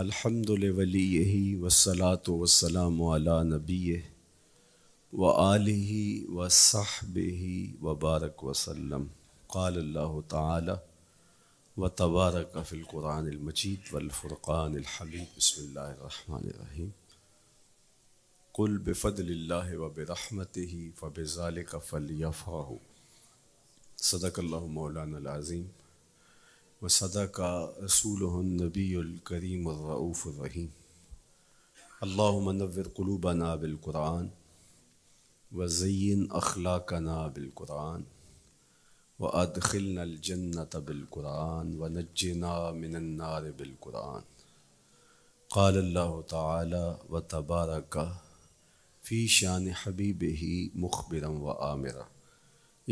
अलहमदुलवली वसलात वसलाम नबी व आलि व साहब वबारक वसलम क़ाल अल्लाह ताली व तबारक फ़िलकुरानमजीद वलफ़ुरक़ानहमीद बसमीम कुल बफ़ल व बरहमत ही फ़बिज़ाल का फ़लियाफ़ा सदक मौलाना लाजीम वसदक रसूलनबीकरीमरऊफ़रहीम अल्लामनवर क़लूबना बिलकुरान वज़ैन अखलाकना बिलकुरान व अदखिलजन्नत बिलकुरान व नजना मिनन्नार बिलकुरान क़ाल ताली व तबारक फ़ी शान हबीब ही मुखबिरम व आमिरा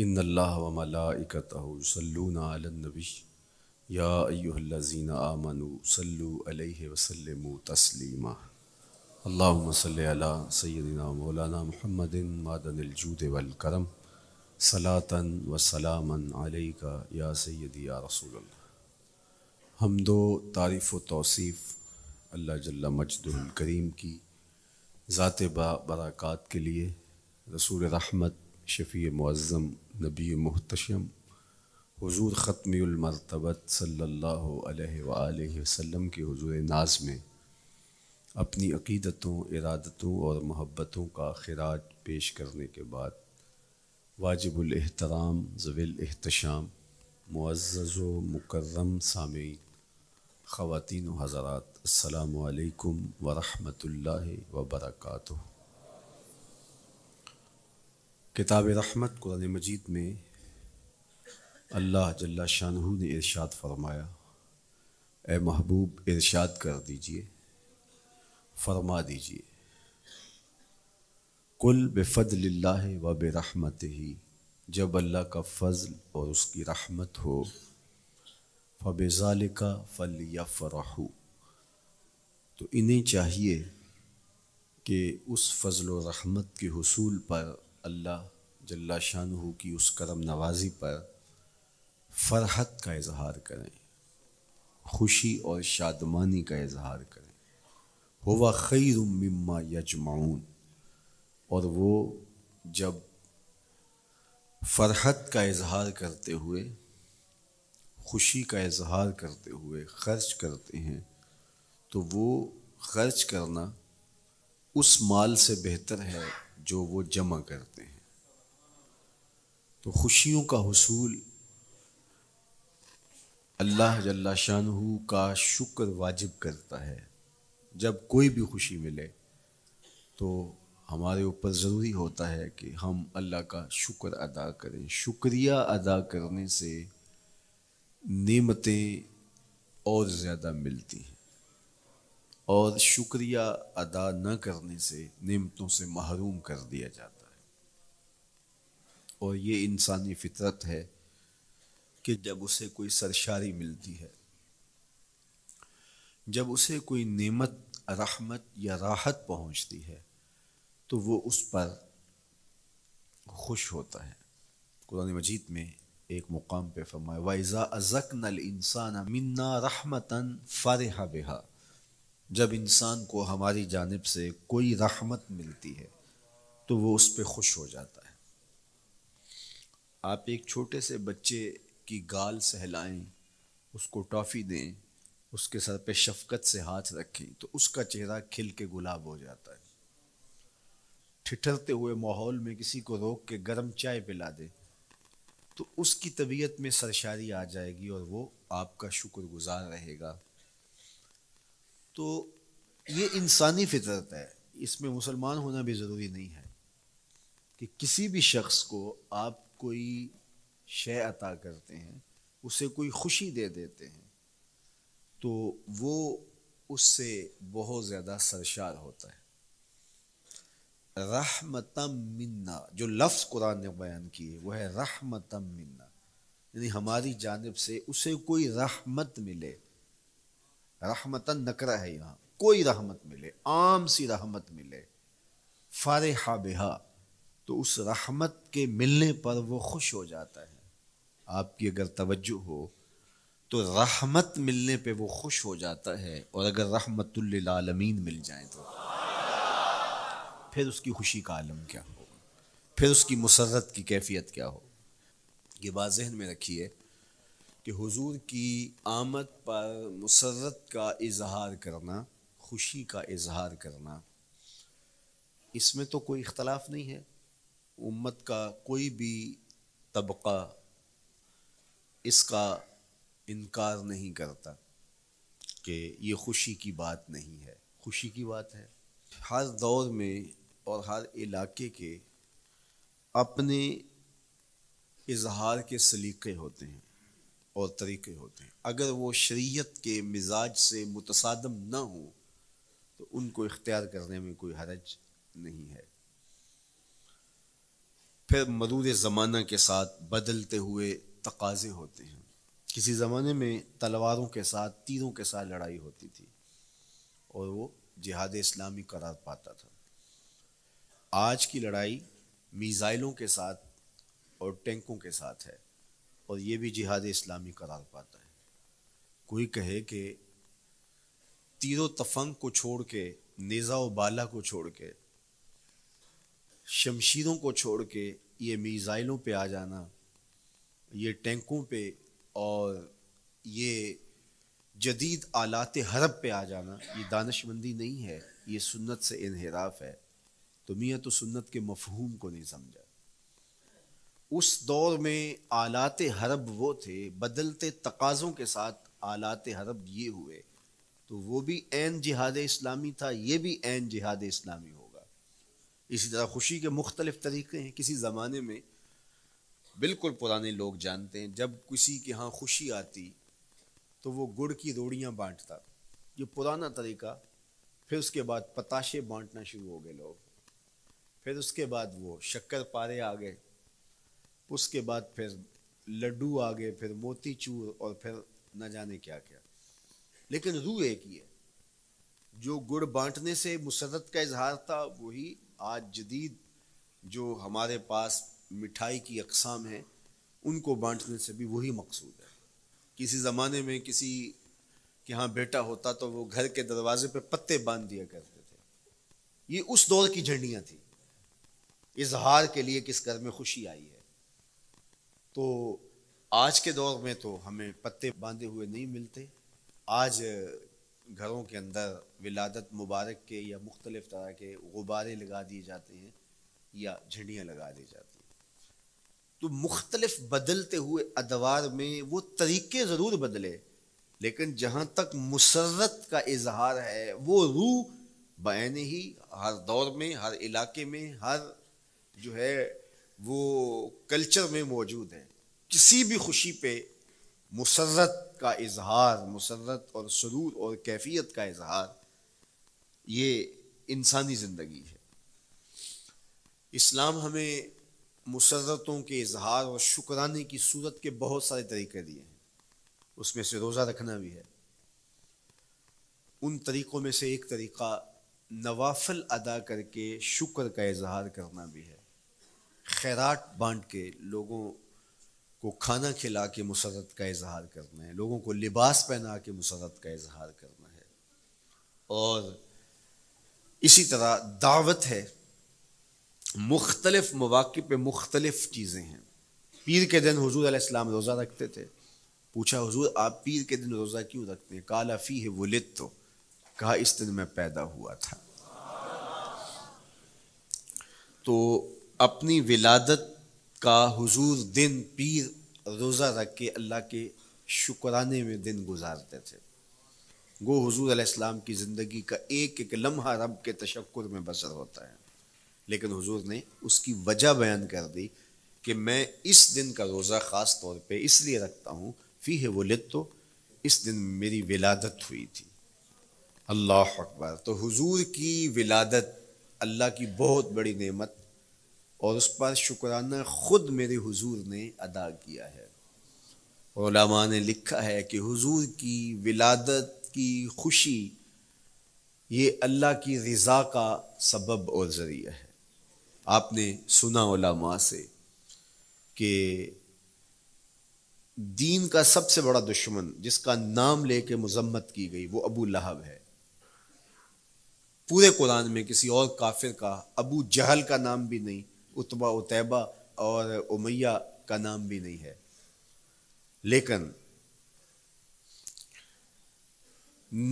इन अल्लाह व मलाइकत सल्लून आलनबी या अयुल्लाजीन आमनु सल्लु अलैहि वसल्लम तस्लीमा अला सय्यदिना मौलाना मुहम्मदिन मदनिल जूद वल करम सलातन व सलामन अलैका या सय्यदी या रसूल अल्लाह दो तारीफ़ व तौसीफ़ अल्लाह जल्ला मजदुल करीम की ज़ात बरक़ात के लिए रसूल रहमत शफ़ी मुअज़्ज़म नबी मुहतशम हुजूर ख़त्मरतबत सल्लल्लाहु अलैहि वआलैहि वसल्लम के हुजूर नाज में अपनी अकीदतों इरादतों और मोहब्बतों का खराज पेश करने के बाद वाजिबुलहतराम जविलहतशाम मुआज़ मुकर्रम सामी ख़वातिन हज़रात अल्लाम वरहमतुल्लाह वबरकत किताब रहमत कुरान मजीद में अल्लाह जल्ला शाहू ने इरशाद फरमाया ए महबूब इरशाद कर दीजिए फरमा दीजिए कुल बेफ़ल व बेरहमत ही जब अल्लाह का फ़ज़ल और उसकी रहमत हो फ़बेज़ाल का फल या फराहु तो इन्हें चाहिए कि उस फ़जल रहमत के हसूल पर अल्लाह जल्ला शाह की उस करम नवाजी पर फरहत का इजहार करें खुशी और शादमानी का इजहार करें हुआ खैर मम्मा यजमाउन और वो जब फरहत का इजहार करते हुए खुशी का इजहार करते हुए खर्च करते हैं तो वो खर्च करना उस माल से बेहतर है जो वो जमा करते हैं तो खुशियों का हसूल अल्लाह जल्ला शाहू का शुक्र वाजिब करता है जब कोई भी खुशी मिले तो हमारे ऊपर ज़रूरी होता है कि हम अल्लाह का शुक्र अदा करें शुक्रिया अदा करने से नेमतें और ज़्यादा मिलती हैं और शुक्रिया अदा न करने से नेमतों से महरूम कर दिया जाता है और ये इंसानी फितरत है कि जब उसे कोई सरशारी मिलती है जब उसे कोई नेमत रहमत या राहत पहुंचती है तो वो उस पर खुश होता है कुरान मजीद में एक मुकाम पे फरमाया वाइज़ा अजक नल इंसान मन्ना रहमतन फ़रहा बेहा जब इंसान को हमारी जानब से कोई रहमत मिलती है तो वो उस पर खुश हो जाता है आप एक छोटे से बच्चे की गाल सहलाएं उसको टॉफ़ी दें उसके सर पे शफकत से हाथ रखें तो उसका चेहरा खिल के गुलाब हो जाता है ठिठरते हुए माहौल में किसी को रोक के गर्म चाय पिला दे तो उसकी तबीयत में सरशारी आ जाएगी और वो आपका शुक्रगुजार रहेगा तो ये इंसानी फितरत है इसमें मुसलमान होना भी ज़रूरी नहीं है कि किसी भी शख्स को आप कोई शय अता करते हैं उसे कोई खुशी दे देते हैं तो वो उससे बहुत ज़्यादा सरशार होता है रहमतम मिन्ना जो लफ्ज़ कुरान ने बयान किए वो है रहमतम मिन्ना यानी हमारी जानब से उसे कोई रहमत मिले रहमतन नकरा है यहाँ कोई रहमत मिले आम सी रहमत मिले हा बेहा तो उस रहमत के मिलने पर वो खुश हो जाता है आपकी अगर तवज्जो हो तो रहमत मिलने पे वो खुश हो जाता है और अगर रहमतुल्लमीन मिल जाए तो फिर उसकी खुशी का आलम क्या हो फिर उसकी मुसरत की कैफियत क्या हो ये बात जहन में रखिए कि हुजूर की आमद पर मुसरत का इजहार करना खुशी का इजहार करना इसमें तो कोई इख्तलाफ नहीं है उम्मत का कोई भी तबका इसका इनकार नहीं करता कि ये खुशी की बात नहीं है खुशी की बात है हर दौर में और हर इलाके के अपने इजहार के सलीके होते हैं और तरीके होते हैं अगर वो शरीयत के मिजाज से मुतसादम ना हो तो उनको इख्तियार करने में कोई हरज नहीं है फिर मरूर ज़माना के साथ बदलते हुए तकाजे होते हैं किसी ज़माने में तलवारों के साथ तीरों के साथ लड़ाई होती थी और वो जिहाद इस्लामी करार पाता था आज की लड़ाई मिज़ाइलों के साथ और टैंकों के साथ है और ये भी जिहाद इस्लामी करार पाता है कोई कहे कि तीरो तफंग को छोड़ के नेज़ा व बाला को छोड़ के शमशीरों को छोड़ के ये मिज़ाइलों पे आ जाना ये टैंकों पे और ये जदीद आलात हरब पे आ जाना ये दानशमंदी नहीं है ये सुन्नत से इनहराफ है तो मियाँ तो सुन्नत के मफहूम को नहीं समझा उस दौर में आलात हरब वो थे बदलते तकाज़ों के साथ आलात हरब ये हुए तो वो भी एन जिहाद इस्लामी था ये भी एन जिहाद इस्लामी होगा इसी तरह खुशी के मुख्तलिफ़ तरीक़े हैं किसी ज़माने में बिल्कुल पुराने लोग जानते हैं जब किसी के यहाँ खुशी आती तो वो गुड़ की रोड़ियाँ बांटता ये पुराना तरीका फिर उसके बाद पताशे बांटना शुरू हो गए लोग फिर उसके बाद वो शक्कर पारे आ गए उसके बाद फिर लड्डू आ गए फिर मोती चूर और फिर न जाने क्या क्या लेकिन रू एक ही है जो गुड़ बांटने से मुसरत का इजहार था वही आज जदीद जो हमारे पास मिठाई की अकसाम हैं उनको बांटने से भी वही मकसूद है किसी ज़माने में किसी के यहाँ बेटा होता तो वो घर के दरवाजे पे पत्ते बांध दिया करते थे ये उस दौर की झंडियाँ थी इजहार के लिए किस घर में खुशी आई है तो आज के दौर में तो हमें पत्ते बांधे हुए नहीं मिलते आज घरों के अंदर विलादत मुबारक के या मुख्तलिफ़ तरह के गुब्बारे लगा दिए जाते हैं या झंडियाँ लगा दी जाती हैं तो मुख्तलफ बदलते हुए अदवार में वो तरीके ज़रूर बदले लेकिन जहाँ तक मुसरत का इजहार है वो रूह बैन ही हर दौर में हर इलाके में हर जो है वो कल्चर में मौजूद है किसी भी खुशी पे मुसरत का इजहार मुसरत और सरूर और कैफियत का इजहार ये इंसानी ज़िंदगी है इस्लाम हमें मुसरतों के इजहार और शुक्राने की सूरत के बहुत सारे तरीके दिए हैं उसमें से रोज़ा रखना भी है उन तरीक़ों में से एक तरीक़ा नवाफल अदा करके शुक्र का इजहार करना भी है खैरात बांट के लोगों को खाना खिला के मुसरत का इजहार करना है लोगों को लिबास पहना के मुसरत का इजहार करना है और इसी तरह दावत है मुख्तलफ मौाक़ पर मुख्तलफ चीज़ें हैं पीर के दिन हजूर आसमाम रोज़ा रखते थे पूछा हजूर आप पीर के दिन रोज़ा क्यों रखते हैं काला फ़ी है वलिद तो कहा इस दिन मैं पैदा हुआ था तो अपनी विलादत का हजूर दिन पीर रोज़ा रख के अल्लाह के शुक्राने में दिन गुजारते थे गो हजूर आसमाम की ज़िंदगी का एक एक लम्हा रब के तशक् में बसर होता है लेकिन हुजूर ने उसकी वजह बयान कर दी कि मैं इस दिन का रोज़ा ख़ास तौर पे इसलिए रखता हूँ फ़ी है वो तो इस दिन मेरी विलादत हुई थी अल्लाह अकबर तो हुजूर की विलादत अल्लाह की बहुत बड़ी नेमत और उस पर शुक्राना ख़ुद मेरे हुजूर ने अदा किया है ओलामा ने लिखा है कि हुजूर की विलादत की खुशी ये अल्लाह की रज़ा का सबब और ज़रिया है आपने सुना ओलामा से कि दीन का सबसे बड़ा दुश्मन जिसका नाम लेके मजम्मत की गई वो अबू लहब है पूरे कुरान में किसी और काफिर का अबू जहल का नाम भी नहीं उतबा उतैबा और उमैया का नाम भी नहीं है लेकिन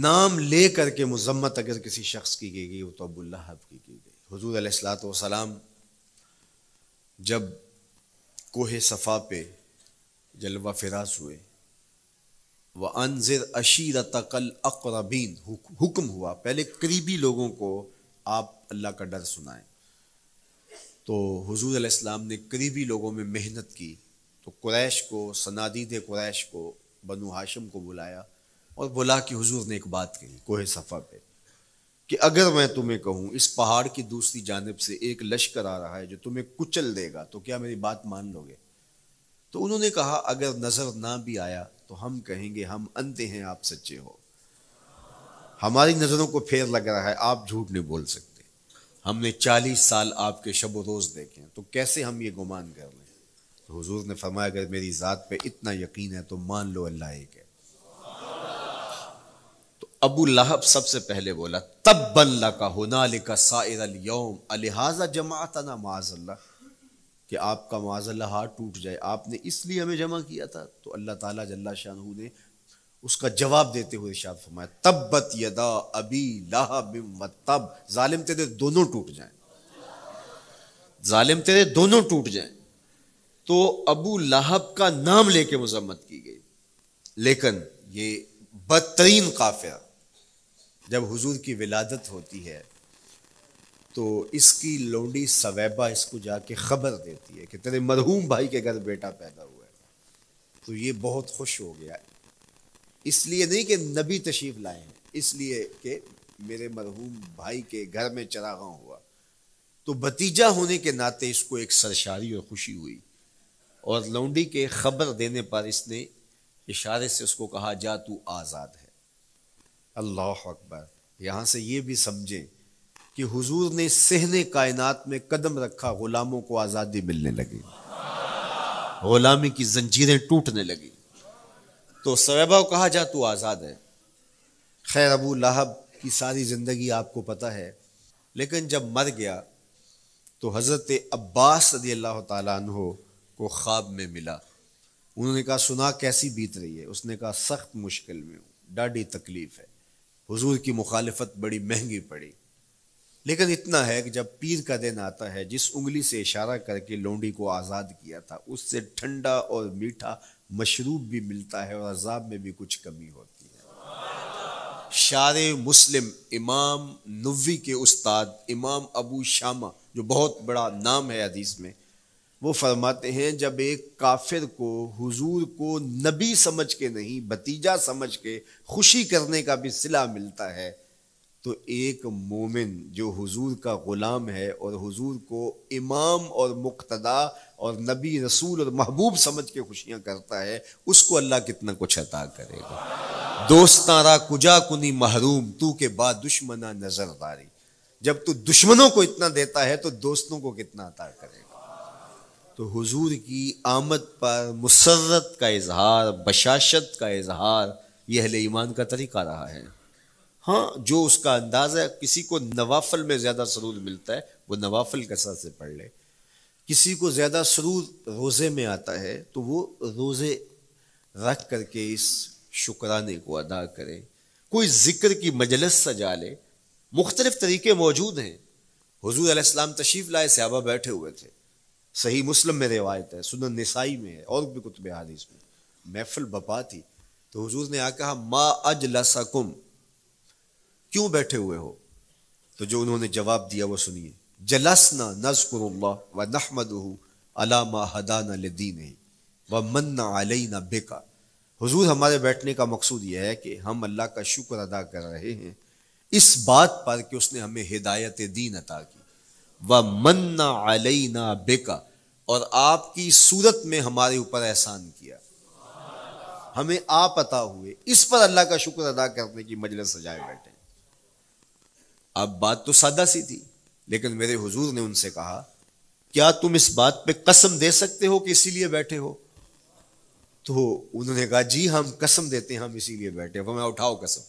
नाम ले करके मजम्मत अगर किसी शख्स की गई वो तो अबू लहब की गई हजूर सलाम जब कोह सफ़ा पे जलवा फराज हुए व अनजर अशीर तकल अकरबीन हुक्म हुआ पहले करीबी लोगों को आप अल्लाह का डर सुनाएं तो हजूर आलाम ने करीबी लोगों में मेहनत की तो कुरैश को सनादीद क्रैश को बनु हाशम को बुलाया और बुला के हजूर ने एक बात कही कोहे सफ़ा पे कि अगर मैं तुम्हें कहूं इस पहाड़ की दूसरी जानब से एक लश्कर आ रहा है जो तुम्हें कुचल देगा तो क्या मेरी बात मान लोगे तो उन्होंने कहा अगर नजर ना भी आया तो हम कहेंगे हम अंधे हैं आप सच्चे हो हमारी नज़रों को फेर लग रहा है आप झूठ नहीं बोल सकते हमने चालीस साल आपके शब रोज़ देखे हैं तो कैसे हम ये गुमान कर लें तो हजूर ने फरमाया अगर मेरी ज़ात पे इतना यकीन है तो मान लो अल्लाह एक है अबू लहब सबसे पहले बोला तब बल्ला का होना लिखा सायर यौम अलहाजा जमातना माजल्ला कि आपका माजल्ला हार टूट जाए आपने इसलिए हमें जमा किया था तो अल्लाह ताला जल्ला शाह ने उसका जवाब देते हुए शाद फरमाया तब्बत यदा अबी लहब तब जालिम तेरे दोनों टूट जाए जालिम तेरे दोनों टूट जाए तो अबू लहब का नाम लेके मजम्मत की गई लेकिन ये बदतरीन काफिया जब हुजूर की विलादत होती है तो इसकी लोंडी सवैबा इसको जाके ख़बर देती है कि तेरे मरहूम भाई के घर बेटा पैदा हुआ है तो ये बहुत खुश हो गया इसलिए नहीं कि नबी तशीफ लाए हैं इसलिए कि मेरे मरहूम भाई के घर में चरा हुआ तो भतीजा होने के नाते इसको एक सरशारी और खुशी हुई और लौंडी के ख़बर देने पर इसने इशारे से उसको कहा जा तू आज़ाद है अल्लाह अकबर यहाँ से ये भी समझें कि हुजूर ने सहने कायनात में कदम रखा गुलामों को आज़ादी मिलने लगी गुलामी की जंजीरें टूटने लगी तो सवेबा को कहा जा तू आज़ाद है खैर अबू लाहब की सारी ज़िंदगी आपको पता है लेकिन जब मर गया तो हज़रत अब्बास रदी अल्लाह तहो को ख्वाब में मिला उन्होंने कहा सुना कैसी बीत रही है उसने कहा सख्त मुश्किल में हूँ डाडी तकलीफ़ है हुजूर की मुखालफत बड़ी महंगी पड़ी लेकिन इतना है कि जब पीर का दिन आता है जिस उंगली से इशारा करके लोंडी को आज़ाद किया था उससे ठंडा और मीठा मशरूब भी मिलता है और अजाब में भी कुछ कमी होती है शार मुस्लिम इमाम नवी के उस्ताद इमाम अबू शामा जो बहुत बड़ा नाम है हदीस में वो फरमाते हैं जब एक काफिर को हुजूर को नबी समझ के नहीं भतीजा समझ के खुशी करने का भी सिला मिलता है तो एक मोमिन जो हुजूर का ग़ुलाम है और हुजूर को इमाम और मुक्तदा और नबी रसूल और महबूब समझ के खुशियाँ करता है उसको अल्लाह कितना कुछ अता करेगा दोस्तारा कुजा कुनी महरूम तू के बाद दुश्मना नज़रदारी जब तू दुश्मनों को इतना देता है तो दोस्तों को कितना अता करेगा तो हुजूर की आमद पर मुसरत का इजहार बशाशत का इजहार यह अहले ईमान का तरीका रहा है हाँ जो उसका अंदाज़ है किसी को नवाफल में ज़्यादा सरूर मिलता है वो नवाफल कसर से पढ़ ले किसी को ज़्यादा सरूर रोज़े में आता है तो वो रोज़े रख करके इस शुक्राने को अदा करें कोई ज़िक्र की मजलस सजा ले मुख्तलिफ़ तरीके मौजूद हैं हजूर आसमाम तशरीफ़ लाए सहाबा बैठे हुए थे सही मुस्लिम में रिवायत है सुन नसाई में है और भी कुतब हदीस में महफिल बपा थी तो हजूर ने आ कहा मा अज लसकुम क्यों बैठे हुए हो तो जो उन्होंने जवाब दिया वो सुनिए जलसना नजकुर व नहमद अलामा हदाना लदीन व मन्ना ना बेका हजूर हमारे बैठने का मकसूद यह है कि हम अल्लाह का शुक्र अदा कर रहे हैं इस बात पर कि उसने हमें हिदायत दीन अता की व मन्ना ना बेका और आपकी सूरत में हमारे ऊपर एहसान किया हमें आप अता हुए इस पर अल्लाह का शुक्र अदा करने की मजलिस सजाए बैठे अब बात तो सादा सी थी लेकिन मेरे हुजूर ने उनसे कहा क्या तुम इस बात पे कसम दे सकते हो कि इसीलिए बैठे हो तो उन्होंने कहा जी हम कसम देते हैं हम इसीलिए बैठे हमें उठाओ कसम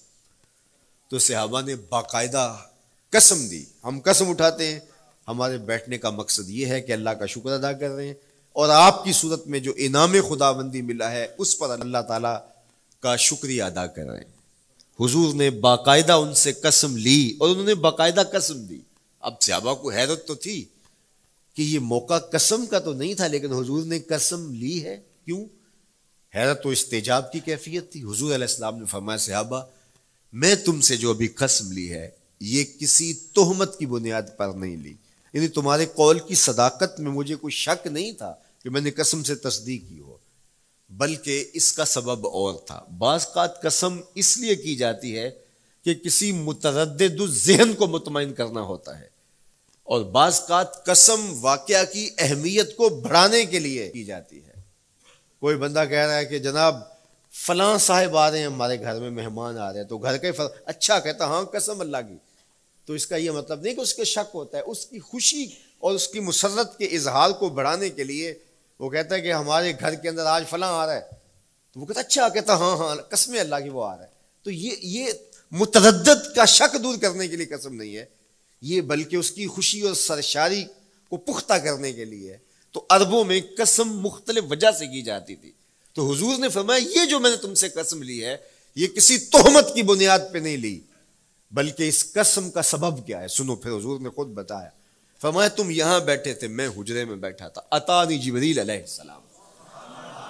तो सिहाबा ने बाकायदा कसम दी हम कसम उठाते हैं हमारे बैठने का मकसद ये है कि अल्लाह का शुक्र अदा कर रहे हैं और आपकी सूरत में जो इनाम खुदाबंदी मिला है उस पर अल्लाह ताला का शुक्रिया अदा कर रहे हैं हुजूर ने बाकायदा उनसे कसम ली और उन्होंने बाकायदा कसम दी अब सहाबा को हैरत तो थी कि ये मौका कसम का तो नहीं था लेकिन हुजूर ने कसम ली है क्यों हैरत तो इस तेजाब की कैफियत थी हुजूर अलैहिस्सलाम ने फरमाया सहाबा मैं तुमसे जो अभी कसम ली है ये किसी तोहमत की बुनियाद पर नहीं ली यानी तुम्हारे कौल की सदाकत में मुझे कोई शक नहीं था कि मैंने कसम से तस्दीक की हो बल्कि इसका सबब और था बाज़ात कसम इसलिए की जाती है कि किसी मुतरद जहन को मुतमिन करना होता है और बाज़ात कसम वाक़ की अहमियत को बढ़ाने के लिए की जाती है कोई बंदा कह रहा है कि जनाब फलां साहेब आ रहे हैं हमारे घर में मेहमान आ रहे हैं तो घर के फल अच्छा कहता हाँ कसम अल्लाह की तो इसका यह मतलब नहीं कि उसके शक होता है उसकी खुशी और उसकी मुसरत के इजहार को बढ़ाने के लिए वो कहता है कि हमारे घर के अंदर आज फला आ रहा है तो वो कहता अच्छा कहता हाँ हाँ कसम अल्लाह की वो आ रहा है तो ये ये मुतरद का शक दूर करने के लिए कसम नहीं है ये बल्कि उसकी खुशी और सरशारी को पुख्ता करने के लिए है तो अरबों में कसम मुख्तलि वजह से की जाती थी तो हजूर ने फरमाया ये जो मैंने तुमसे कसम ली है ये किसी तोहमत की बुनियाद पर नहीं ली बल्कि इस कसम का सबब क्या है सुनो फिर हजूर ने खुद बताया फरमाया तुम यहां बैठे थे मैं हुजरे में बैठा था अतानी जबरील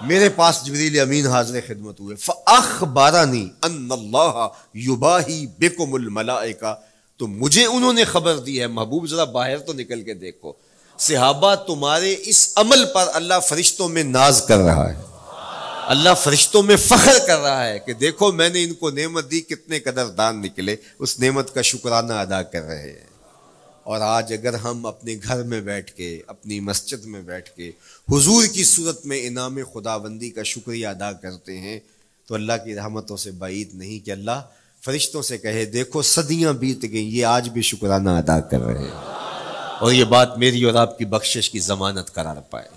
मेरे पास जबरील अमीन हाजरे खिदमत हुए फ़ाख बारानी तो मुझे उन्होंने खबर दी है महबूब ज़रा बाहर तो निकल के देखो सिहाबा तुम्हारे इस अमल पर अल्लाह फरिश्तों में नाज कर रहा है अल्लाह फरिश्तों में फख्र कर रहा है कि देखो मैंने इनको नेमत दी कितने कदरदान निकले उस नेमत का शुक्राना अदा कर रहे हैं और आज अगर हम अपने घर में बैठ के अपनी मस्जिद में बैठ के हुजूर की सूरत में इनाम खुदाबंदी का शुक्रिया अदा करते हैं तो अल्लाह की रहमतों से बाईद नहीं कि अल्लाह फरिश्तों से कहे देखो सदियां बीत गई ये आज भी शुक्राना अदा कर रहे हैं और ये बात मेरी और आपकी बख्शिश की जमानत करार पाए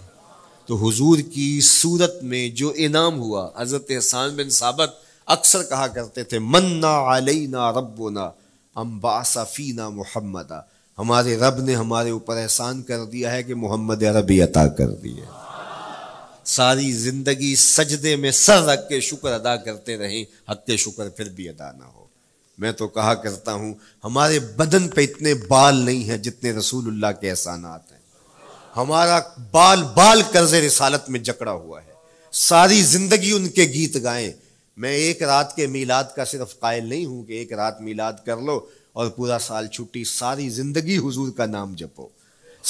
तो हुजूर की सूरत में जो इनाम हुआ हज़रत हसान बिन साबत अक्सर कहा करते थे मन्ना ना रब्बना ना मोहम्मद हमारे रब ने हमारे ऊपर एहसान कर दिया है कि मोहम्मद अरबी अता कर दिए सारी ज़िंदगी सजदे में सर रख के शुक्र अदा करते रहें हक के शुक्र फिर भी अदा ना हो मैं तो कहा करता हूँ हमारे बदन पे इतने बाल नहीं हैं जितने रसूलुल्लाह के एहसानात हैं हमारा बाल बाल कर्ज रिसालत में जकड़ा हुआ है सारी जिंदगी उनके गीत गाएं मैं एक रात के मीलाद का सिर्फ कायल नहीं हूं कि एक रात मीलाद कर लो और पूरा साल छुट्टी सारी जिंदगी हुजूर का नाम जपो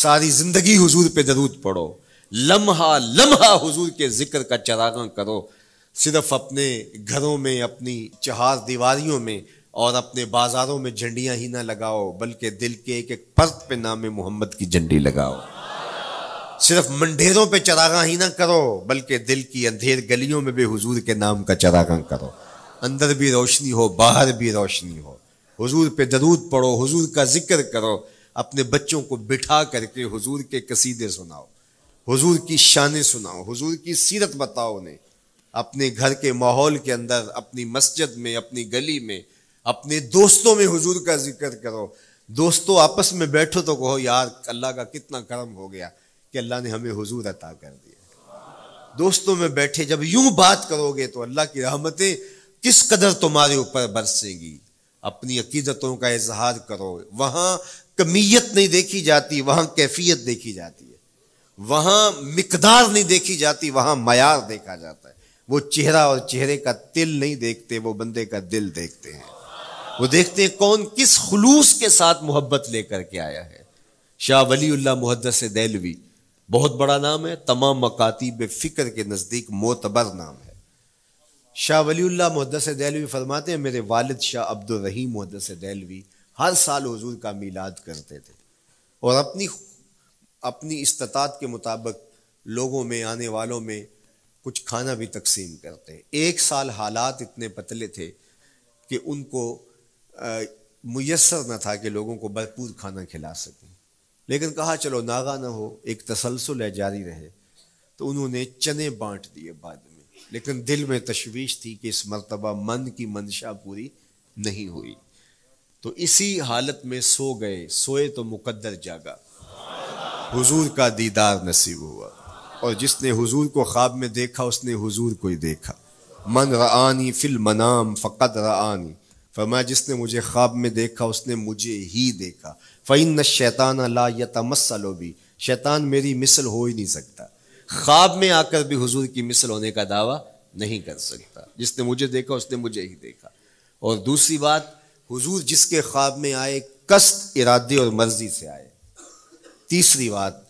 सारी जिंदगी हुजूर पे दरूद पढ़ो लम्हा लम्हा हुजूर के जिक्र का चरागा करो सिर्फ अपने घरों में अपनी चहार दीवारियों में और अपने बाजारों में झंडियां ही ना लगाओ बल्कि दिल के एक एक फर्द पे नाम मोहम्मद की झंडी लगाओ सिर्फ मंडेरों पे चरागा ही ना करो बल्कि दिल की अंधेर गलियों में भी हुजूर के नाम का चरागा करो अंदर भी रोशनी हो बाहर भी रोशनी हो हुजूर पे दरूद पढ़ो हुजूर का जिक्र करो अपने बच्चों को बिठा करके हुजूर के कसीदे सुनाओ हुजूर की शानें सुनाओ हुजूर की सीरत बताओ उन्हें अपने घर के माहौल के अंदर अपनी मस्जिद में अपनी गली में अपने दोस्तों में हुजूर का जिक्र करो दोस्तों आपस में बैठो तो कहो यार अल्लाह का कितना कर्म हो गया कि अल्लाह ने हमें हुजूर अता कर दिया दोस्तों में बैठे जब यूं बात करोगे तो अल्लाह की रहमतें किस कदर तुम्हारे ऊपर बरसेगी अपनी अकीदतों का इजहार करो वहां कमीयत नहीं देखी जाती वहां कैफियत देखी जाती है वहां मकदार नहीं देखी जाती वहां मैार देखा जाता है वो चेहरा और चेहरे का तिल नहीं देखते वो बंदे का दिल देखते हैं वो देखते हैं कौन किस खलूस के साथ मोहब्बत लेकर के आया है शाह वली मुहदस दहलवी बहुत बड़ा नाम है तमाम मकाती फ़िक्र के नज़दीक मोतबर नाम है शाह वली मुहदस दहलवी फरमाते हैं मेरे वालिद शाह अब्दुलरहीम मुहदस दहलवी हर साल हजूर का मीलाद करते थे और अपनी अपनी इस्तात के मुताबिक लोगों में आने वालों में कुछ खाना भी तकसीम करते एक साल हालात इतने पतले थे कि उनको मैसर न था कि लोगों को भरपूर खाना खिला सकें लेकिन कहा चलो नागा ना हो एक तसलसल है जारी रहे तो उन्होंने चने बांट दिए बाद में लेकिन दिल में तशवीश थी कि इस मरतबा मन की मंशा पूरी नहीं हुई तो इसी हालत में सो गए सोए तो मुकद्दर जागा हुजूर का दीदार नसीब हुआ और जिसने हुजूर को ख्वाब में देखा उसने हुजूर को ही देखा मन रानी फिल मनाम फ़कत रानी फरमाया जिसने मुझे ख्वाब में देखा उसने मुझे ही देखा फ़ैन न शैतान ला या तमसलो भी शैतान मेरी मिसल हो ही नहीं सकता ख्वाब में आकर भी हुजूर की मिसल होने का दावा नहीं कर सकता जिसने मुझे देखा उसने मुझे ही देखा और दूसरी बात हुजूर जिसके ख्वाब में आए कस्त इरादे और मर्जी से आए तीसरी बात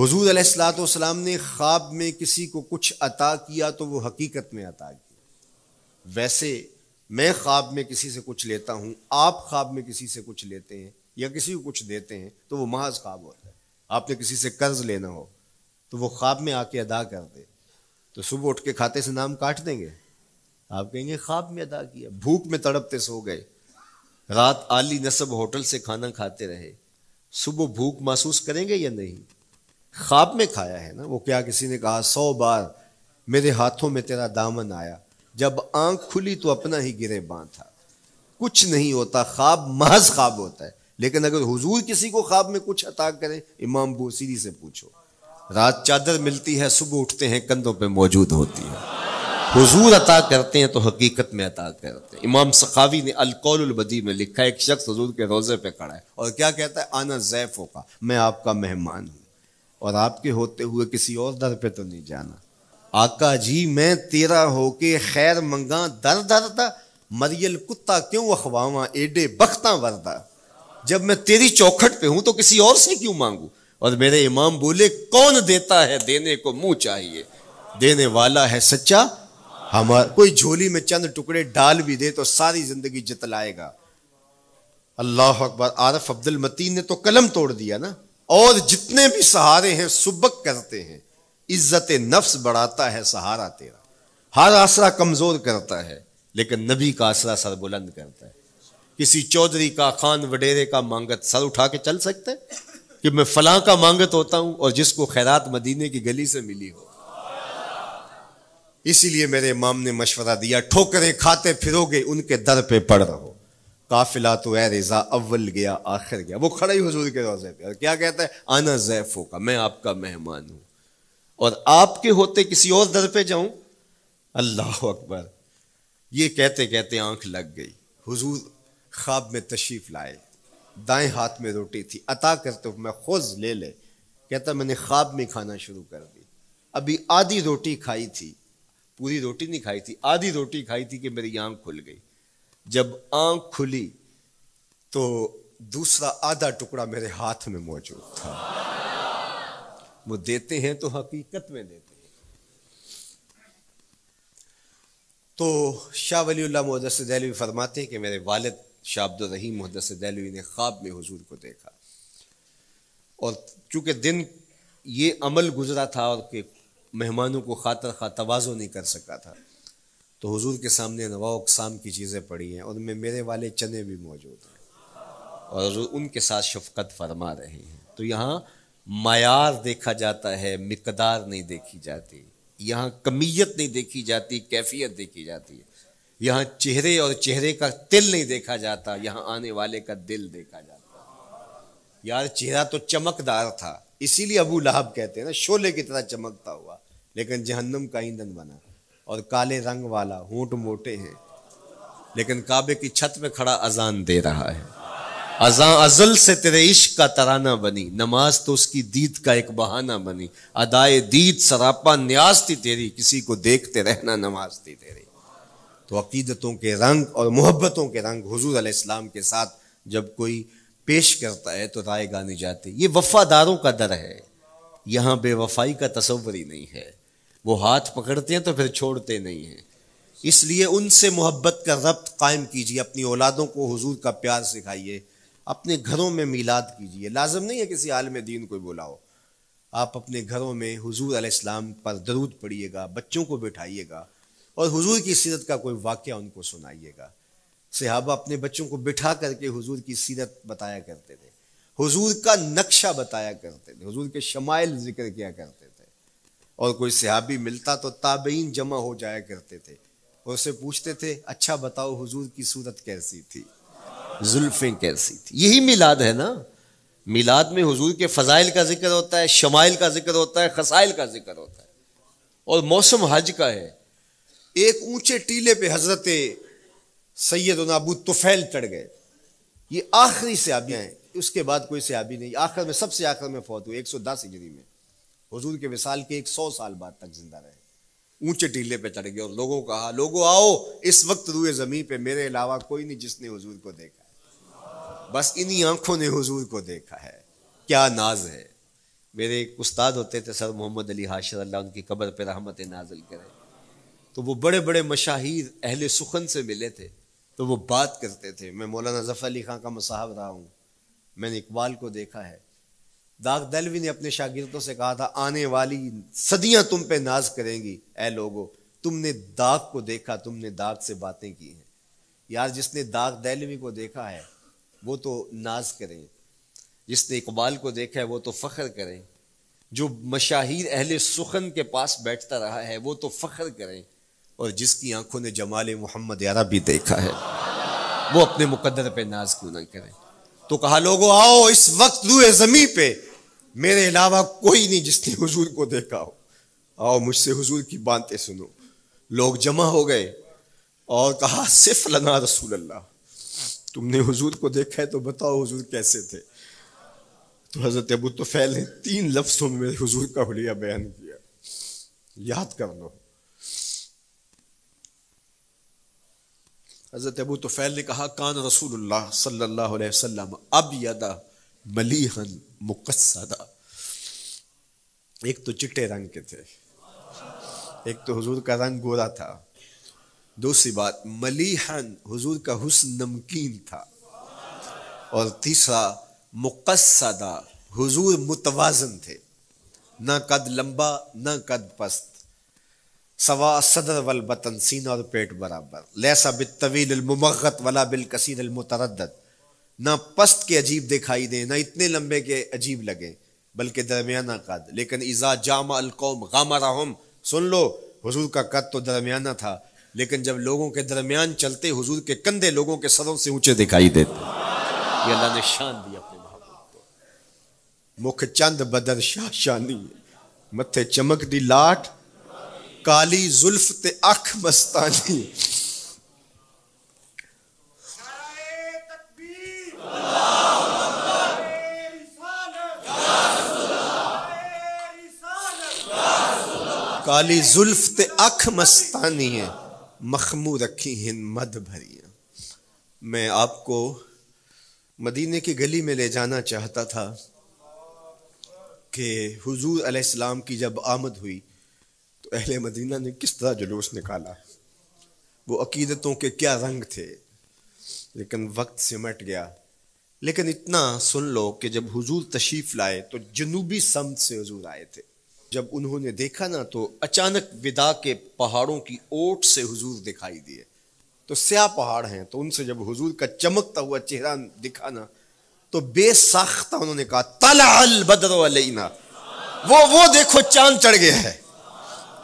हजूर असलातम ने ख्वाब में किसी को कुछ अता किया तो वो हकीकत में अता किया वैसे मैं ख्वाब में किसी से कुछ लेता हूँ आप ख्वाब में किसी से कुछ लेते हैं या किसी को कुछ देते हैं तो वो महज ख्वाब होता है आपने किसी से कर्ज लेना हो तो वो ख्वाब में आके अदा कर दे तो सुबह उठ के खाते से नाम काट देंगे आप कहेंगे ख्वाब में अदा किया भूख में तड़पते सो गए रात आली नसब होटल से खाना खाते रहे सुबह भूख महसूस करेंगे या नहीं ख्वाब में खाया है ना वो क्या किसी ने कहा सौ बार मेरे हाथों में तेरा दामन आया जब आंख खुली तो अपना ही गिरे बां था कुछ नहीं होता ख्वाब महज ख्वाब होता है लेकिन अगर हुजूर किसी को ख्वाब में कुछ अता करे इमाम बोसीरी से पूछो रात चादर मिलती है सुबह उठते हैं कंधों पे मौजूद होती है हुजूर अता करते हैं तो हकीकत में अता करते हैं इमाम सखावी ने अलकौलबदी में लिखा है एक शख्स हजूर के रोज़े पे खड़ा है और क्या कहता है आना जैफ़ होगा मैं आपका मेहमान हूँ और आपके होते हुए किसी और दर पे तो नहीं जाना आका जी मैं तेरा होके खैर मंगा दर दर दा मरियल कुत्ता क्यों अखवावा एडे बख्ता वरदा जब मैं तेरी चौखट पे हूं तो किसी और से क्यों मांगू और मेरे इमाम बोले कौन देता है देने को मुंह चाहिए देने वाला है सच्चा हमारा कोई झोली में चंद टुकड़े डाल भी दे तो सारी जिंदगी जतलाएगा अल्लाह अकबर आरफ अब्दुल मतीन ने तो कलम तोड़ दिया ना और जितने भी सहारे हैं सुबक करते हैं इज्जत नफ्स बढ़ाता है सहारा तेरा हर आसरा कमजोर करता है लेकिन नबी का आसरा सरबुलंद करता है किसी चौधरी का खान वडेरे का मांगत सर उठा के चल सकते कि मैं फलां का मांगत होता हूं और जिसको खैरात मदीने की गली से मिली हो इसीलिए मेरे इमाम ने मशवरा दिया ठोकरे खाते फिरोगे उनके दर पे पड़ रहो काफिला तो ए रेजा अव्वल गया आखिर गया वो खड़ा ही हजूर के रोजे पे और क्या कहता है आना जैफो का मैं आपका मेहमान हूं और आपके होते किसी और दर पे जाऊं अल्लाह अकबर ये कहते कहते आंख लग गई हुजूर ख्वाब में तशीफ लाए दाएं हाथ में रोटी थी अता करते मैं खुद ले ले कहता मैंने ख्वाब में खाना शुरू कर दी अभी आधी रोटी खाई थी पूरी रोटी नहीं खाई थी आधी रोटी खाई थी कि मेरी आंख खुल गई जब आंख खुली तो दूसरा आधा टुकड़ा मेरे हाथ में मौजूद था वो देते हैं तो हकीकत में देते हैं तो शाह वली मोदस फरमाते हैं कि मेरे वालिद शाब्द मुहदस दहलवी ने ख्वाब में हजूर को देखा और चूंकि दिन ये अमल गुजरा था और के मेहमानों को खातर खा तोज़ो नहीं कर सका था तो हजूर के सामने नवा अकसाम की चीज़ें पड़ी हैं उनमें मेरे वाले चने भी मौजूद हैं और उनके साथ शफकत फरमा रहे हैं तो यहाँ मैार देखा जाता है मकदार नहीं देखी जाती यहाँ कमीयत नहीं देखी जाती कैफियत देखी जाती है यहाँ चेहरे और चेहरे का तिल नहीं देखा जाता यहाँ आने वाले का दिल देखा जाता यार चेहरा तो चमकदार था इसीलिए अबू लहब कहते हैं ना शोले की तरह चमकता हुआ लेकिन जहन्नम का ईंधन बना और काले रंग वाला होंट मोटे हैं लेकिन काबे की छत में खड़ा अजान दे रहा है अजान अजल से तेरे इश्क का तराना बनी नमाज तो उसकी दीद का एक बहाना बनी अदाए दीद सरापा न्याज थी तेरी किसी को देखते रहना नमाज थी तेरी तो अकीदतों के रंग और मोहब्बतों के रंग हजूर आलाम के साथ जब कोई पेश करता है तो राय गाने जाते ये वफ़ादारों का दर है यहाँ बेवफाई का तस्वर ही नहीं है वो हाथ पकड़ते हैं तो फिर छोड़ते नहीं हैं इसलिए उनसे मोहब्बत का रब्त कायम कीजिए अपनी औलादों को हजूर का प्यार सिखाइए अपने घरों में मीलाद कीजिए लाजम नहीं है किसी आलम दीन को बुलाओ आप अपने घरों में हजूर आलाम पर दरूद पढ़िएगा बच्चों को बिठाइएगा और हुजूर की सीरत का कोई वाक्य उनको सुनाइएगा सिहाबा अपने बच्चों को बिठा करके हुजूर की सीरत बताया करते थे हुजूर का नक्शा बताया करते थे हुजूर के शमाइल जिक्र किया करते थे और कोई सिहाबी मिलता तो ताबेन जमा हो जाया करते थे और उससे पूछते थे अच्छा बताओ हुजूर की सूरत कैसी थी जुल्फ़ें कैसी थी यही मिलाद है ना मिलाद में हुजूर के फ़जाइल का जिक्र होता है शमाइल का जिक्र होता है खसाइल का जिक्र होता है और मौसम हज का है एक ऊंचे टीले पे हजरत सैयद अबू तुफैल चढ़ गए ये आखिरी से सहाबियाँ हैं उसके बाद कोई से आबी नहीं आखिर में सबसे आखिर में फौत हुई एक सौ दस हिजरी में हजूर के विसाल के एक सौ साल बाद तक जिंदा रहे ऊंचे टीले पे चढ़ गए और लोगों को कहा लोगों आओ इस वक्त रुए ज़मीन पे मेरे अलावा कोई नहीं जिसने हजूर को देखा है बस इन्हीं आंखों ने हजूर को देखा है क्या नाज है मेरे एक उस्ताद होते थे सर मोहम्मद अली हाशिर अल्लाह उनकी कबर पर रहमत नाजिल करें तो वो बड़े बड़े मशाहिर अहल सुखन से मिले थे तो वो बात करते थे मैं मौलाना जफ़र अली खां का मसाहब रहा हूँ मैंने इकबाल को देखा है दाग दलवी ने अपने शागिर्दों से कहा था आने वाली सदियाँ तुम पे नाज करेंगी ए लोगो तुमने दाग को देखा तुमने दाग से बातें की हैं यार जिसने दाग दलवी को देखा है वो तो नाज करें जिसने इकबाल को देखा है वो तो फ़ख्र करें जो मशाहिर अहल सुखन के पास बैठता रहा है वो तो फ़ख्र करें और जिसकी आंखों ने जमाल मोहम्मद भी देखा है वो अपने मुकदर पे नाज क्यों ना करे तो कहा लोगो आओ इस वक्त रुए जमी पे मेरे अलावा कोई नहीं जिसने हुजूर को देखा हो आओ मुझसे हुजूर की बातें सुनो लोग जमा हो गए और कहा सिर्फ लना रसूल अल्लाह तुमने हुजूर को देखा है तो बताओ हुजूर कैसे थे तो हज़रत अबू फैल ने तीन लफ्सों में मेरे हुजूर का हुलिया बयान किया याद कर लो हज़रत अबू तुफ़ैल ने कहा कान रसूल सल्लल्लाहु अलैहि अब यदा मलीहन मुकसदा एक तो चिट्टे रंग के थे एक तो हजूर का रंग गोरा था दूसरी बात मलीहन हजूर का हुसन नमकीन था और तीसरा मुकसदा हजूर मुतवाजन थे ना कद लंबा ना कद पस्त सवा सदर वल बतन सीना और पेट बराबर लेसा बिल तवील मुमगत वला बिल कसीर मुतरदत ना पस्त के अजीब दिखाई दें ना इतने लंबे के अजीब लगे बल्कि दरमियाना कद लेकिन इज़ा जाम अलकौम गामा सुन लो हुजूर का कद तो दरमियाना था लेकिन जब लोगों के दरमियान चलते हुजूर के कंधे लोगों के सरों से ऊंचे दिखाई देते ये अल्लाह ने शान दी अपने महबूब को मुख चंद बदर शाह शानी मथे चमक दी लाठ काली जुल्फ ते अख मस्तानी काली जुल्फ ते अख मस्तानी है मखमू रखी हिंद मद भरी मैं आपको मदीने की गली में ले जाना चाहता था कि हुजूर अलैहिस्सलाम की जब आमद हुई तो अहल मदीना ने किस तरह जुलूस निकाला वो अकीदतों के क्या रंग थे लेकिन वक्त सिमट गया लेकिन इतना सुन लो कि जब हुजूर तशीफ लाए तो जनूबी समत से हुजूर आए थे जब उन्होंने देखा ना तो अचानक विदा के पहाड़ों की ओट से हुजूर दिखाई दिए तो स्या पहाड़ हैं तो उनसे जब हुजूर का चमकता हुआ चेहरा दिखा ना तो बेसाख्ता उन्होंने कहा तला अल बदर वो वो देखो चांद चढ़ गया है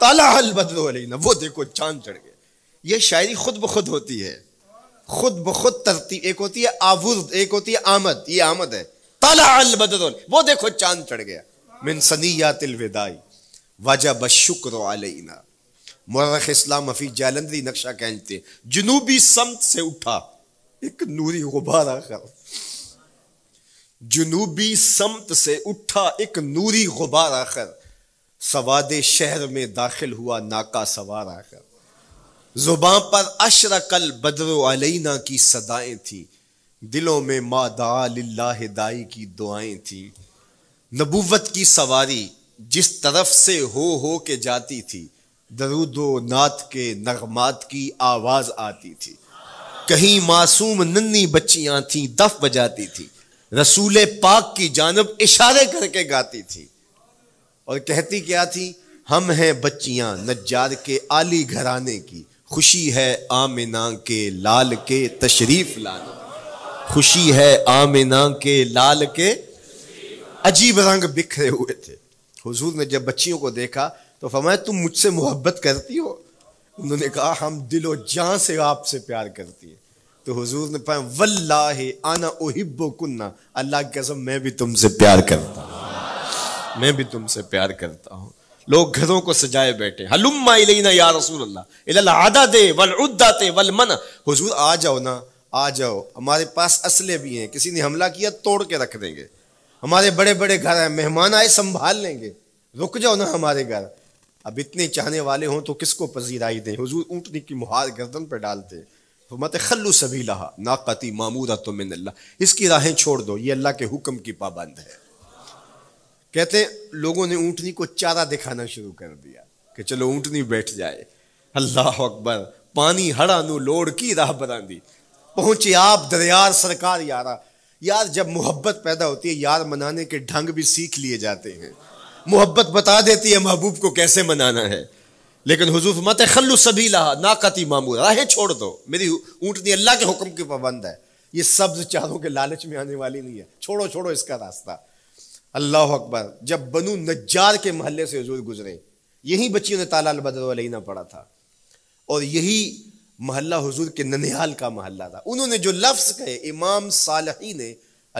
तलाहल बदलो ना वो देखो चांद चढ़ गया ये शायरी खुद ब खुद होती है खुद ब खुद तरतीब एक होती है आवर्द एक होती है आमद ये आमद है तलाहल बदलो वो देखो चांद चढ़ गया मिन सनिया तिलविदाई वजह बशुक्र अलना मरख इस्लाम हफी जालंदरी नक्शा कहते जुनूबी समत से उठा एक नूरी गुबारा कर जुनूबी समत से उठा एक नूरी गुबारा कर सवाद शहर में दाखिल हुआ नाका सवार आकर जुबान पर अशर कल बदर अलैना की सदाएं थी दिलों में मा दाह दाई की दुआएं थी नबूवत की सवारी जिस तरफ से हो हो के जाती थी दरुदो नात के नगमात की आवाज़ आती थी कहीं मासूम नन्नी बच्चियां थीं दफ बजाती थी रसूल पाक की जानब इशारे करके गाती थी और कहती क्या थी हम हैं बच्चियां नज्जार के आली घराने की खुशी है आमिना के लाल के तशरीफ लाने खुशी है आमिना के लाल के अजीब रंग बिखरे हुए थे हुजूर ने जब बच्चियों को देखा तो फरमाया तुम मुझसे मोहब्बत करती हो उन्होंने कहा हम दिलो जान से आपसे प्यार करती है तो हुजूर ने पाया वल्लाह आना ओहिब्बो कुन्ना अल्लाह कसम मैं भी तुमसे प्यार करता हूँ मैं भी तुमसे प्यार करता हूँ लोग घरों को सजाए बैठे हलुम्मा इलेना या रसूल अल्लाह आदा दे वल उद्दा ते वल मन हुजूर आ जाओ ना आ जाओ हमारे पास असले भी हैं किसी ने हमला किया तोड़ के रख देंगे हमारे बड़े बड़े घर हैं मेहमान आए संभाल लेंगे रुक जाओ ना हमारे घर अब इतने चाहने वाले हों तो किसको पजीराई दें हुजूर ऊँटनी की मुहार गर्दन पर डालते तो मत खल्लु सभी लहा नाकती मामूरा तो मिन इसकी राहें छोड़ दो ये अल्लाह के हुक्म की पाबंद है कहते हैं लोगों ने ऊँटनी को चारा दिखाना शुरू कर दिया कि चलो ऊँटनी बैठ जाए अल्लाह अकबर पानी हड़ा नू लोड़ की राह दी पहुंचे आप दरियार सरकार यारा यार जब मोहब्बत पैदा होती है यार मनाने के ढंग भी सीख लिए जाते हैं मोहब्बत बता देती है महबूब को कैसे मनाना है लेकिन हजूफ मत खल्लु सभी लहा नाकती मामूर राहे छोड़ दो मेरी ऊँटनी अल्लाह के हुक्म की पाबंद है ये सब्ज चारों के लालच में आने वाली नहीं है छोड़ो छोड़ो इसका रास्ता अल्लाह अकबर जब बनु नज्जार के महल्ले से हजूर गुजरे यही बच्चियों ने ताला अलबद ना पढ़ा था और यही महल्ला हजूर के ननिहाल का महल्ला था उन्होंने जो लफ्ज़ कहे इमाम सालही ने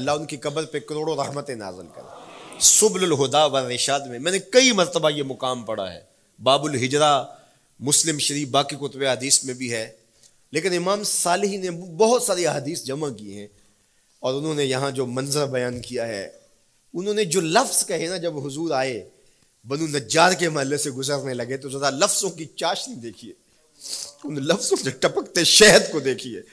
अल्लाह उनकी कब्र पे करोड़ों रहमत नाजल कर सुबलहुदा व रिशाद में मैंने कई मरतबा ये मुकाम पढ़ा है बाबुल हिजरा मुस्लिम शरीफ बाकी कुतब हदीस में भी है लेकिन इमाम सालही ने बहुत सारी हदीस जमा की हैं और उन्होंने यहाँ जो मंजर बयान किया है उन्होंने जो लफ्ज़ कहे ना जब हुजूर आए बनु नज्जार के महल्ले से गुजरने लगे तो ज़रा लफ्ज़ों की चाशनी देखिए उन लफ्ज़ों से टपकते शहद को देखिए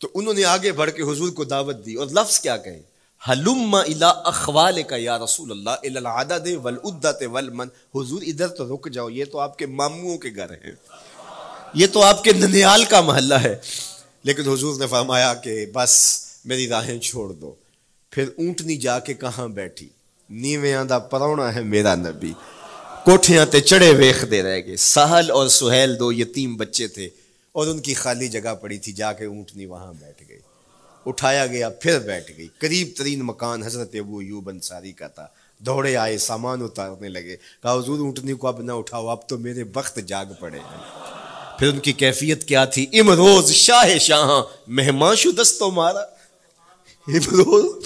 तो उन्होंने आगे बढ़ के हुजूर को दावत दी और लफ्ज़ क्या कहे हलुम्मा इला अखवाल का या रसूल अल्लाह दे वल इलादत वल मन हुजूर इधर तो रुक जाओ ये तो आपके मामुओं के घर हैं ये तो आपके ननियाल का महल्ला है लेकिन हुजूर ने फरमाया कि बस मेरी राहें छोड़ दो फिर ऊंटनी जाके ਕੇ बैठी ਬੈਠੀ ਨੀਵਿਆਂ ਦਾ ਪਰੌਣਾ ਹੈ ਮੇਰਾ ਨਬੀ ते चढ़े वेखते रह गए सहल और सुहेल दो यतीम बच्चे थे और उनकी खाली जगह पड़ी थी जाके ऊँटनी वहाँ बैठ गई उठाया गया फिर बैठ गई करीब तरीन मकान हजरत अबू यूब अंसारी का था दौड़े आए सामान उतारने लगे कहा हजूर ऊँटनी को अब ना उठाओ अब तो मेरे वक्त जाग पड़े हैं फिर उनकी कैफियत क्या थी इमरोज शाह शाह मेहमाशु दस्तो मारा इमरोज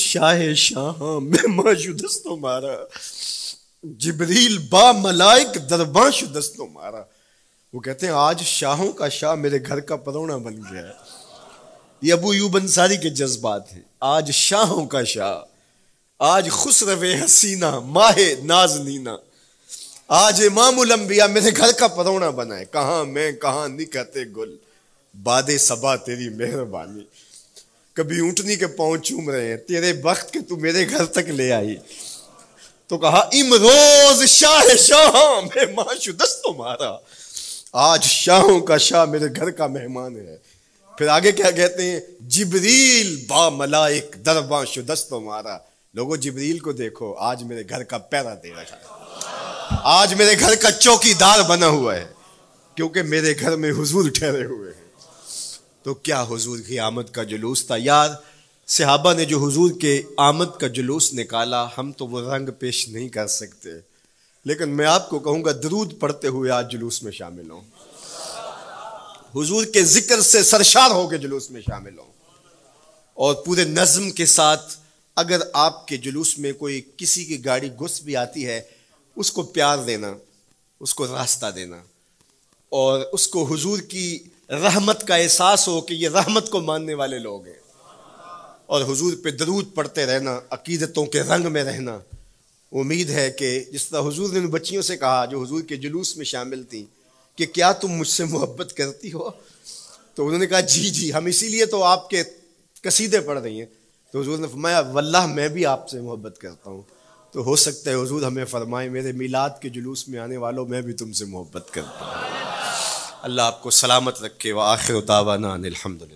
शाह शाह मैं माशु मारा जिबरील बा मलाइक दरबाशु दस्तो मारा वो कहते हैं आज शाहों का शाह मेरे घर का परौना बन गया है ये अबू यूब अंसारी के जज्बात हैं आज शाहों का शाह आज रवे हसीना माहे नाज नीना आज मामूल अंबिया मेरे घर का परौना बनाए कहा कहाँ मैं कहाँ निकते गुल बादे सबा तेरी मेहरबानी कभी ऊँटनी के पाँव चूम रहे हैं तेरे वक्त के तू मेरे घर तक ले आई तो कहा इमरोज शाह शाह मैं माशुदस तुम्हारा आज शाहों का शाह मेरे घर का मेहमान है फिर आगे क्या कहते हैं जिबरील बा मलाइक दरबा शुदस्तो मारा लोगों जिबरील को देखो आज मेरे घर का पैरा दे रखा है आज मेरे घर का चौकीदार बना हुआ है क्योंकि मेरे घर में हुजूर ठहरे हुए हैं तो क्या हुजूर की आमद का जुलूस था यार सहाबा ने जो हुजूर के आमद का जुलूस निकाला हम तो वो रंग पेश नहीं कर सकते लेकिन मैं आपको कहूँगा दरूद पढ़ते हुए आज जुलूस में शामिल हूं हुजूर के जिक्र से सरशार होकर जुलूस में शामिल हों और पूरे नज़म के साथ अगर आपके जुलूस में कोई किसी की गाड़ी घुस भी आती है उसको प्यार देना उसको रास्ता देना और उसको हुजूर की रहमत का एहसास हो कि ये रहमत को मानने वाले लोग हैं और हुजूर पे दरूद पढ़ते रहना अकीदतों के रंग में रहना उम्मीद है कि जिस तरह हुजूर ने बच्चियों से कहा जो हुजूर के जुलूस में शामिल थी कि क्या तुम मुझसे मोहब्बत करती हो तो उन्होंने कहा जी जी हम इसीलिए तो आपके कसीदे पढ़ रही हैं तो हजूर ने फरमाया वल्लाह मैं भी आपसे मोहब्बत करता हूँ तो हो सकता है हजूर हमें फरमाए मेरे मिलाद के जुलूस में आने वालों मैं भी तुमसे मोहब्बत करता हूँ अल्लाह आपको सलामत रखे व आखिर उतावाना अलहमदिल्ला